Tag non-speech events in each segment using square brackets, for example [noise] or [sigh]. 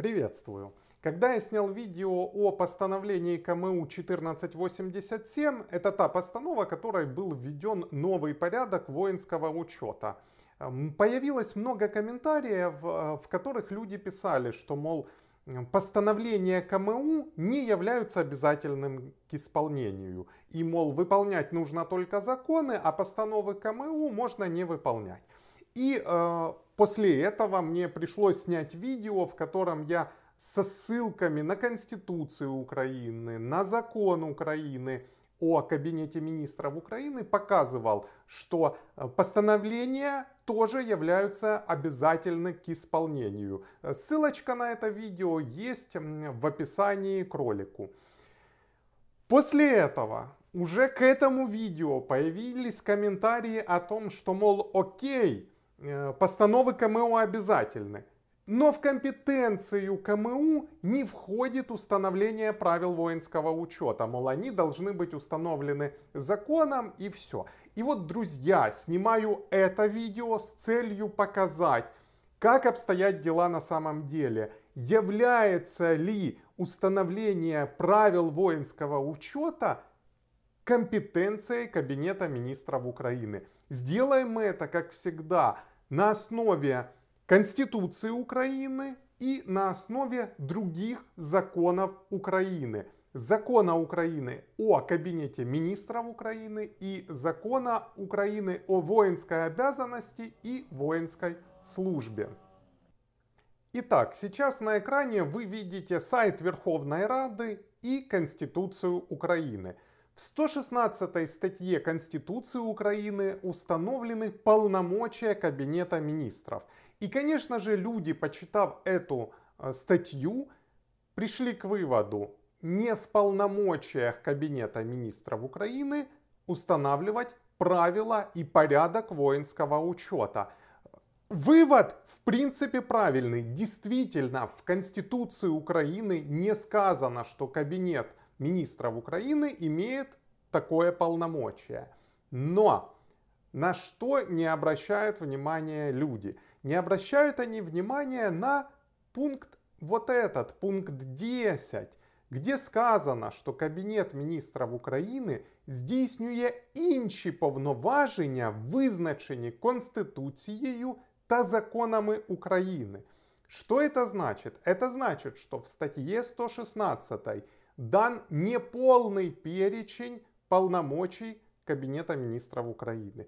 Приветствую! Когда я снял видео о постановлении КМУ 1487, это та постанова, которой был введен новый порядок воинского учета. Появилось много комментариев, э, в которых люди писали, что, мол, постановления КМУ не являются обязательным к исполнению. И, мол, выполнять нужно только законы, а постановы КМУ можно не выполнять. И э, после этого мне пришлось снять видео, в котором я со ссылками на Конституцию Украины, на закон Украины о Кабинете министров Украины показывал, что э, постановления тоже являются обязательны к исполнению. Ссылочка на это видео есть в описании к ролику. После этого уже к этому видео появились комментарии о том, что, мол, окей, Э, постановы КМУ обязательны. Но в компетенцию КМУ не входит установление правил воинского учета. Мол, они должны быть установлены законом и все. И вот, друзья, снимаю это видео с целью показать, как обстоят дела на самом деле. Является ли установление правил воинского учета компетенцией Кабинета министров Украины. Сделаем мы это, как всегда, на основе Конституции Украины и на основе других законов Украины. Закона Украины о Кабинете министров Украины и закона Украины о воинской обязанности и воинской службе. Итак, сейчас на экране вы видите сайт Верховной Рады и Конституцию Украины – в 116 статье Конституции Украины установлены полномочия Кабинета министров. И, конечно же, люди, почитав эту э, статью, пришли к выводу, не в полномочиях Кабинета министров Украины устанавливать правила и порядок воинского учета. Вывод, в принципе, правильный. Действительно, в Конституции Украины не сказано, что Кабинет министров Украины имеет такое полномочие. Но на что не обращают внимание люди? Не обращают они внимания на пункт вот этот, пункт 10, где сказано, что кабинет министров Украины здійснює інші повноваження, визначені Конституцією та законами України. Что это значит? Это значит, что в статті 116 дан неполный перечень полномочий Кабинета министров Украины.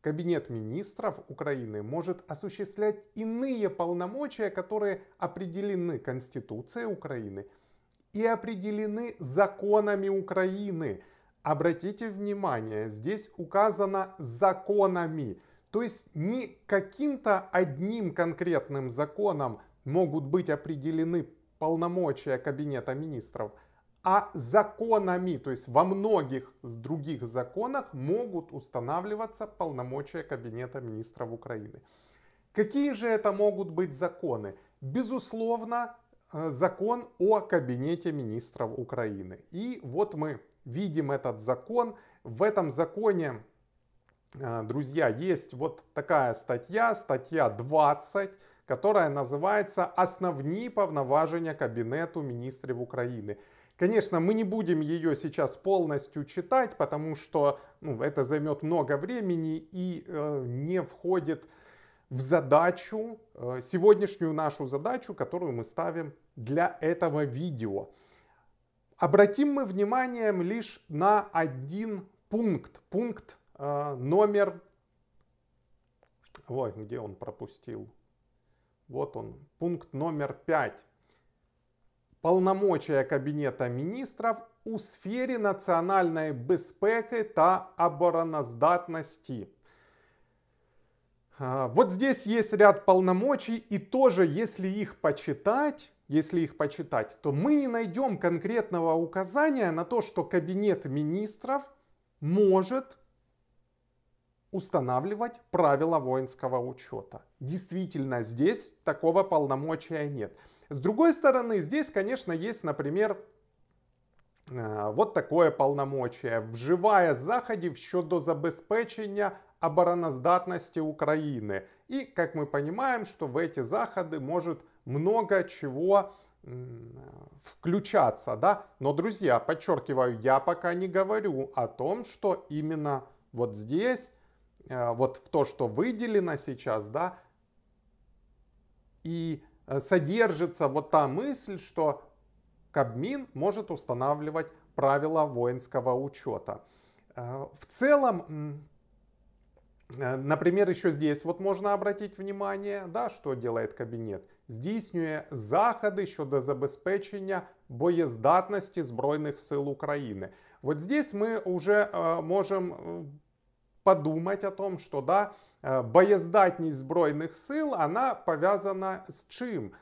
Кабинет министров Украины может осуществлять иные полномочия, которые определены Конституцией Украины и определены законами Украины. Обратите внимание, здесь указано законами. То есть не каким-то одним конкретным законом могут быть определены полномочия Кабинета министров, а законами, то есть во многих других законах могут устанавливаться полномочия Кабинета министров Украины. Какие же это могут быть законы? Безусловно, э, закон о Кабинете министров Украины. И вот мы видим этот закон. В этом законе, э, друзья, есть вот такая статья, статья 20, которая называется «Основні повноважения кабинету министров Украины». Конечно, мы не будем ее сейчас полностью читать, потому что ну, это займет много времени и э, не входит в задачу, э, сегодняшнюю нашу задачу, которую мы ставим для этого видео. Обратим мы внимание лишь на один пункт, пункт э, номер... Ой, где он пропустил? Вот он, пункт номер пять. Полномочия кабинета министров у сфері национальной безпеки та обороноздатности. А, вот здесь есть ряд полномочий, и тоже, если их почитать, если их почитать, то мы не найдем конкретного указания на то, что Кабинет министров может устанавливать правила воинского учета. Действительно, здесь такого полномочия нет. С другой стороны, здесь, конечно, есть, например, э, вот такое полномочие. вживая Вживає заходів щодо забезпечення обороноздатности Украины. И, как мы понимаем, что в эти заходы может много чего включаться, да? Но, друзья, подчеркиваю, я пока не говорю о том, что именно вот здесь Э, вот в то, что выделено сейчас, да, и э, содержится вот та мысль, что Кабмин может устанавливать правила воинского учета. Э, в целом, например, еще здесь вот можно обратить внимание, да, что делает кабінет. Здійснює заходы еще до забезпечення боездатности Збройних сил Украины. Вот здесь мы уже можем подумать о том, что да, э, боездатность сбройных сил, она повязана с чем?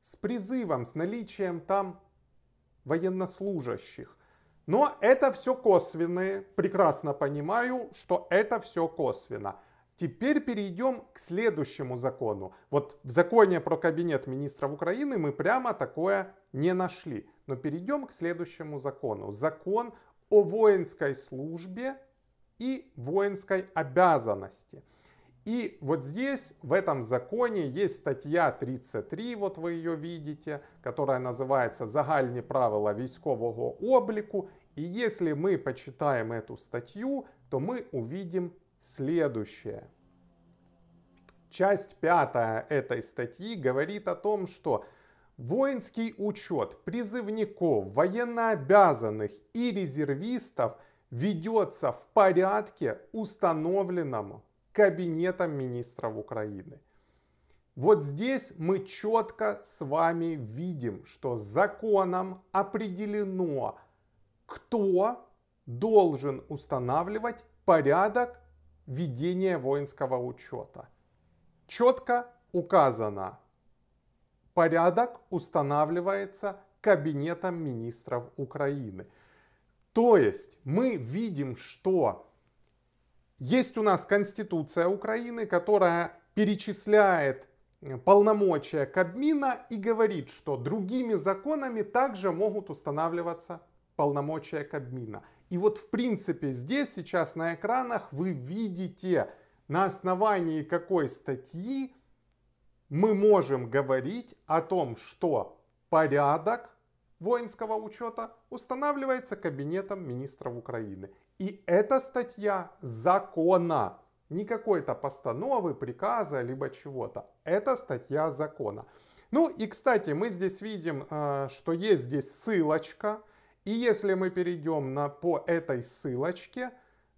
С призывом, с наличием там военнослужащих. Но это все косвенные, прекрасно понимаю, что это все косвенно. Теперь перейдем к следующему закону. Вот в законе про кабинет министров Украины мы прямо такое не нашли. Но перейдем к следующему закону. Закон о воинской службе и воинской обязанности. И вот здесь, в этом законе, есть статья 33, вот вы ее видите, которая называется «Загальні правила військового облику». И если мы почитаем эту статью, то мы увидим следующее. Часть пятая этой статьи говорит о том, что воинский учет призывников, военнообязанных и резервистов – ведется в порядке, установленном Кабинетом министров Украины. Вот здесь мы четко с вами видим, что законом определено, кто должен устанавливать порядок ведения воинского учета. Четко указано, порядок устанавливается Кабинетом министров Украины. То есть мы видим, что есть у нас Конституция Украины, которая перечисляет э, полномочия Кабмина и говорит, что другими законами также могут устанавливаться полномочия Кабмина. И вот в принципе здесь сейчас на экранах вы видите, на основании какой статьи мы можем говорить о том, что порядок воинского учета устанавливается кабинетом министров Украины. И эта статья закона, не какой-то постановы, приказа, либо чего-то. Это статья закона. Ну и, кстати, мы здесь видим, э, что есть здесь ссылочка. И если мы перейдем на, по этой ссылочке,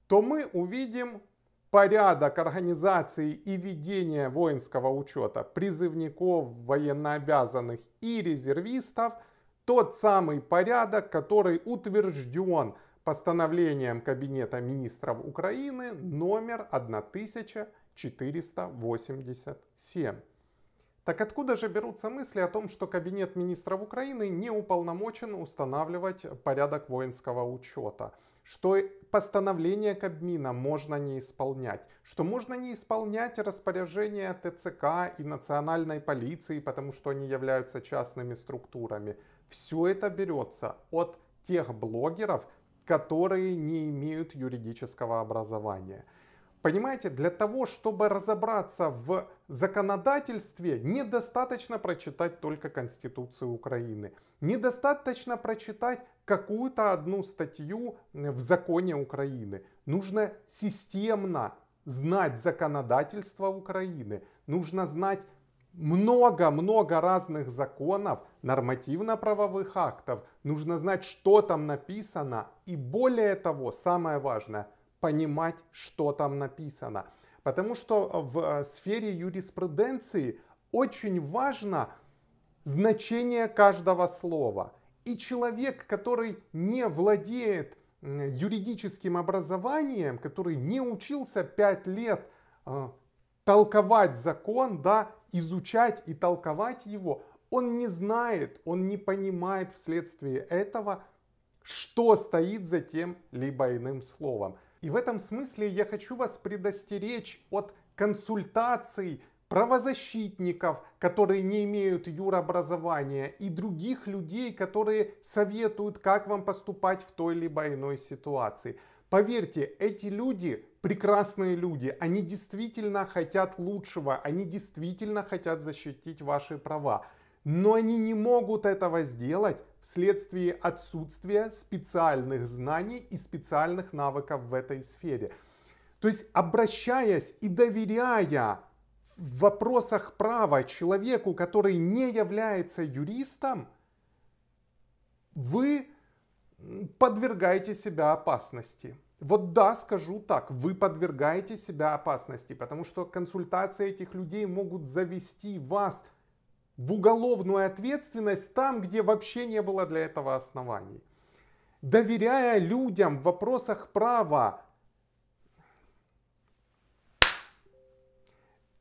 то мы увидим порядок организации и ведения воинского учета призывников, военнообязанных и резервистов – тот самый порядок, который утвержден постановлением Кабинета министров Украины номер 1487. Так откуда же берутся мысли о том, что Кабинет министров Украины не уполномочен устанавливать порядок воинского учета? Что постановление Кабмина можно не исполнять? Что можно не исполнять распоряжения ТЦК и национальной полиции, потому что они являются частными структурами? Все это берется от тех блогеров, которые не имеют юридического образования. Понимаете, для того, чтобы разобраться в законодательстве, недостаточно прочитать только Конституцию Украины. Недостаточно прочитать какую-то одну статью в законе Украины. Нужно системно знать законодательство Украины. Нужно знать много-много разных законов, нормативно-правовых актов. Нужно знать, что там написано. И более того, самое важное, понимать, что там написано. Потому что в э, сфере юриспруденции очень важно значение каждого слова. И человек, который не владеет юридическим образованием, который не учился пять лет э, толковать закон, да, изучать и толковать его, он не знает, он не понимает вследствие этого, что стоит за тем либо иным словом. И в этом смысле я хочу вас предостеречь от консультаций правозащитников, которые не имеют юрообразования, и других людей, которые советуют, как вам поступать в той либо иной ситуации. Поверьте, эти люди прекрасные люди, они действительно хотят лучшего, они действительно хотят защитить ваши права, но они не могут этого сделать вследствие отсутствия специальных знаний и специальных навыков в этой сфере. То есть обращаясь и доверяя в вопросах права человеку, который не является юристом, вы подвергаете себя опасности. Вот да, скажу так, вы подвергаете себя опасности, потому что консультации этих людей могут завести вас в уголовную ответственность там, где вообще не было для этого оснований. Доверяя людям в вопросах права,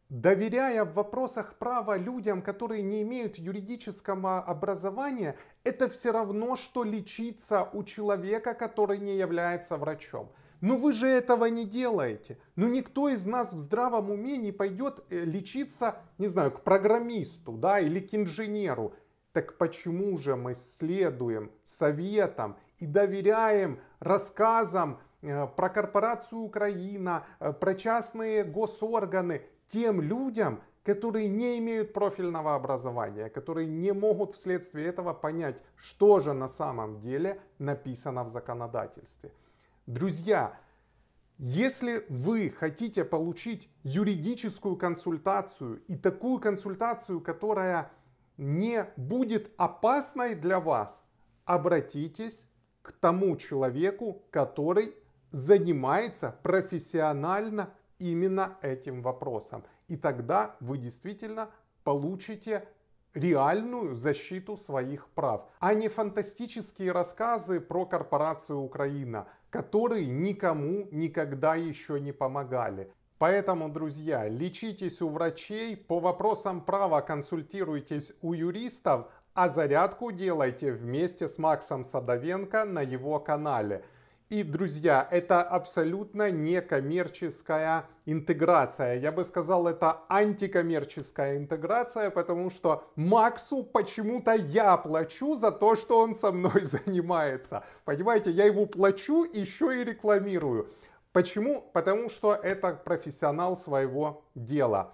доверяя в вопросах права людям, которые не имеют юридического образования, это все равно, что лечиться у человека, который не является врачом. Но ну вы же этого не делаете. Но ну никто из нас в здравом уме не пойдет э, лечиться, не знаю, к программисту да, или к инженеру. Так почему же мы следуем советам и доверяем рассказам э, про корпорацию Украина, э, про частные госорганы, тем людям, которые не имеют профильного образования, которые не могут вследствие этого понять, что же на самом деле написано в законодательстве. Друзья, если вы хотите получить юридическую консультацию и такую консультацию, которая не будет опасной для вас, обратитесь к тому человеку, который занимается профессионально именно этим вопросом. И тогда вы действительно получите реальную защиту своих прав, а не фантастические рассказы про корпорацию Украина, которые никому никогда еще не помогали. Поэтому, друзья, лечитесь у врачей, по вопросам права консультируйтесь у юристов, а зарядку делайте вместе с Максом Садовенко на его канале – и, друзья, это абсолютно некоммерческая интеграция. Я бы сказал, это антикоммерческая интеграция, потому что Максу почему-то я плачу за то, что он со мной [laughs] занимается. Понимаете, я ему плачу, еще и рекламирую. Почему? Потому что это профессионал своего дела.